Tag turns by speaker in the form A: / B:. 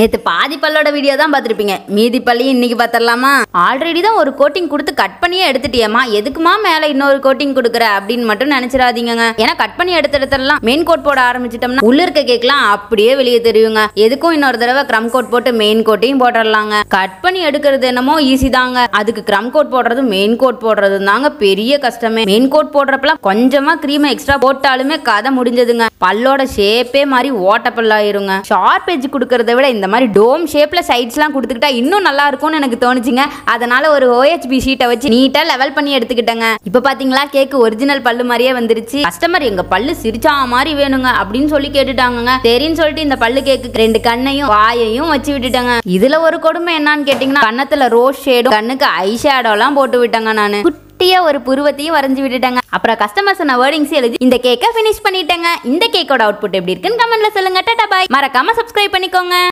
A: நேற்று பாதி பல்லோட வீடியோ தான் பார்த்துருப்பீங்க மீதி பள்ளி இன்னைக்கு பார்த்துடலாமா ஆல்ரெடி தான் ஒரு கோட்டிங் கொடுத்து கட் பண்ணியே எடுத்துட்டியம்மா எதுக்குமா மேலே இன்னொரு கோட்டிங் கொடுக்குற அப்படின்னு மட்டும் நினச்சிடாதீங்க ஏன்னா கட் பண்ணி எடுத்து எடுத்துடலாம் மெயின் கோட் போட ஆரம்பிச்சிட்டோம்னா உள்ள இருக்க கேக்லாம் அப்படியே வெளியே தெரியுங்க எதுக்கும் இன்னொரு தடவை கிரம் கோட் போட்டு மெயின் கோட்டையும் போட்டுடலாங்க கட் பண்ணி எடுக்கிறது என்னமோ ஈஸி தாங்க அதுக்கு கிரம் கோட் போடுறது மெயின் கோட் போடுறது தாங்க பெரிய கஷ்டமே மெயின் கோட் போடுறப்பெல்லாம் கொஞ்சமா கிரீம் எக்ஸ்ட்ரா போட்டாலுமே கதை முடிஞ்சதுங்க பல்லோட ஷேப்பே மாதிரி ஓட்டப்பல்லாயிருங்க ஷார்ப் எஜ் கொடுக்கறத விட இந்த மாதிரி டோம் ஷேப்பில் சைட்ஸ்லாம் கொடுத்துக்கிட்டா இன்னும் நல்லா இருக்கும்னு எனக்கு தோணுச்சுங்க அதனால் ஒரு ஓஹெச்பி ஷீட்டை வச்சு நீட்டாக லெவல் பண்ணி எடுத்துக்கிட்டேங்க இப்போ பார்த்தீங்களா கேக்கு ஒரிஜினல் பல்லு மாதிரியே வந்துருச்சு கஸ்டமர் எங்கள் பல்லு சிரிச்சா மாதிரி வேணுங்க அப்படின்னு சொல்லி கேட்டுட்டாங்க சரின்னு சொல்லிட்டு இந்த பல்லு கேக்கு ரெண்டு கண்ணையும் வாயையும் வச்சு விட்டுட்டாங்க இதில் ஒரு கொடுமை என்னன்னு கேட்டிங்கன்னா கன்னத்தில் ரோஸ் ஷேடும் கண்ணுக்கு ஐ ஷேடோலாம் போட்டு விட்டாங்க நான் குட்டியாக ஒரு புருவத்தையும் வரைஞ்சி விட்டுட்டாங்க அப்புறம் கஸ்டமர் சொன்ன வேர்டிங்ஸ் எழுதி இந்த கேக்கை ஃபினிஷ் பண்ணிட்டேங்க இந்த கேக்கோட அவுட்புட் எப்படி இருக்குன்னு கமெண்ட்ல சொல்லுங்க டாடா பாய் மறக்காம சப்ஸ்கிரைப் பண்ணிக்கோங்க